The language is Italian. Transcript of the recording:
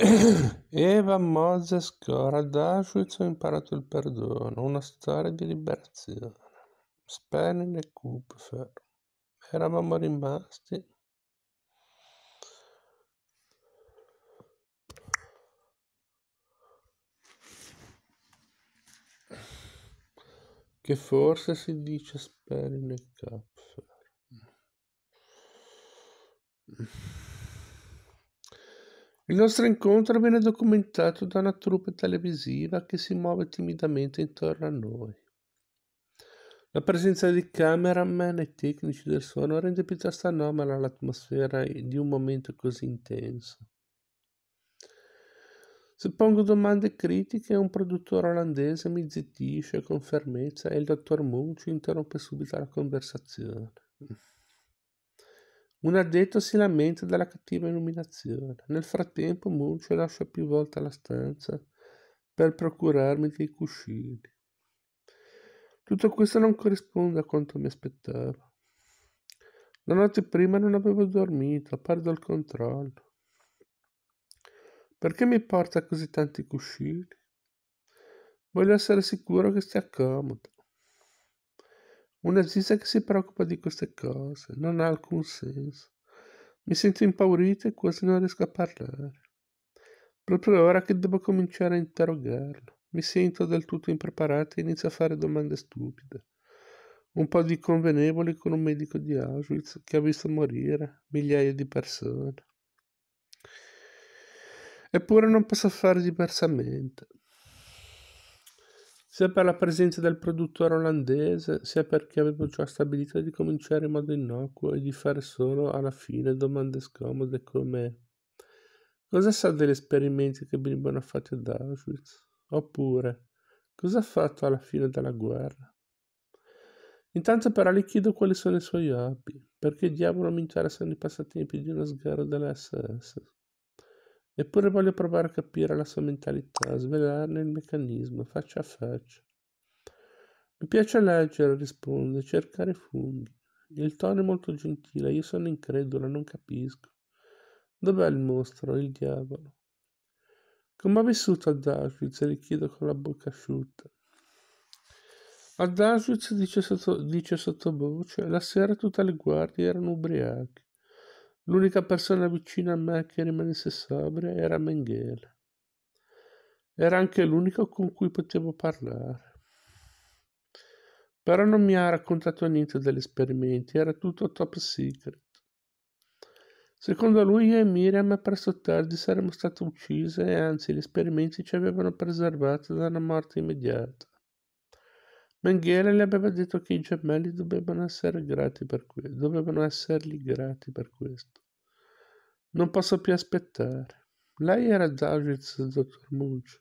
Eva, Moses, Cora, Auschwitz ho imparato il perdono, una storia di liberazione. Spenin e Kupfer. Eravamo rimasti che forse si dice Sperin e Kupfer. Il nostro incontro viene documentato da una troupe televisiva che si muove timidamente intorno a noi. La presenza di cameraman e tecnici del suono rende piuttosto anomala l'atmosfera di un momento così intenso. Se pongo domande critiche, un produttore olandese mi zittisce con fermezza e il dottor Munch interrompe subito la conversazione. Un addetto si lamenta della cattiva illuminazione. Nel frattempo Munch lascia più volte la stanza per procurarmi dei cuscini. Tutto questo non corrisponde a quanto mi aspettavo. La notte prima non avevo dormito, perdo il controllo. Perché mi porta così tanti cuscini? Voglio essere sicuro che stia comodo. Un zisa che si preoccupa di queste cose non ha alcun senso. Mi sento impaurito e quasi non riesco a parlare. Proprio ora che devo cominciare a interrogarlo. Mi sento del tutto impreparato e inizio a fare domande stupide. Un po' di convenevoli con un medico di Auschwitz che ha visto morire migliaia di persone. Eppure non posso fare diversamente sia per la presenza del produttore olandese, sia perché avevo già stabilito di cominciare in modo innocuo e di fare solo alla fine domande scomode come Cosa sa degli esperimenti che Bilbon ha fatto ad Auschwitz? Oppure, cosa ha fatto alla fine della guerra? Intanto però le chiedo quali sono i suoi hobby, perché diavolo mi interessano i passatempi di uno sgarro dell'SS. Eppure voglio provare a capire la sua mentalità, svelarne il meccanismo, faccia a faccia. Mi piace leggere, risponde, cercare funghi. Il tono è molto gentile, io sono incredulo, non capisco. Dov'è il mostro, il diavolo? Come ha vissuto ad Auschwitz? Le chiedo con la bocca asciutta. Ad Auschwitz dice, sotto, sottovoce, la sera tutte le guardie erano ubriache. L'unica persona vicina a me che rimanesse sobria era Mengele. Era anche l'unico con cui potevo parlare. Però non mi ha raccontato niente degli esperimenti, era tutto top secret. Secondo lui io e Miriam presto tardi saremmo state uccise e anzi gli esperimenti ci avevano preservate da una morte immediata. Mengele le aveva detto che i gemelli dovevano, essere grati per que- dovevano essergli grati per questo. Non posso più aspettare. Lei era David, dottor Munch.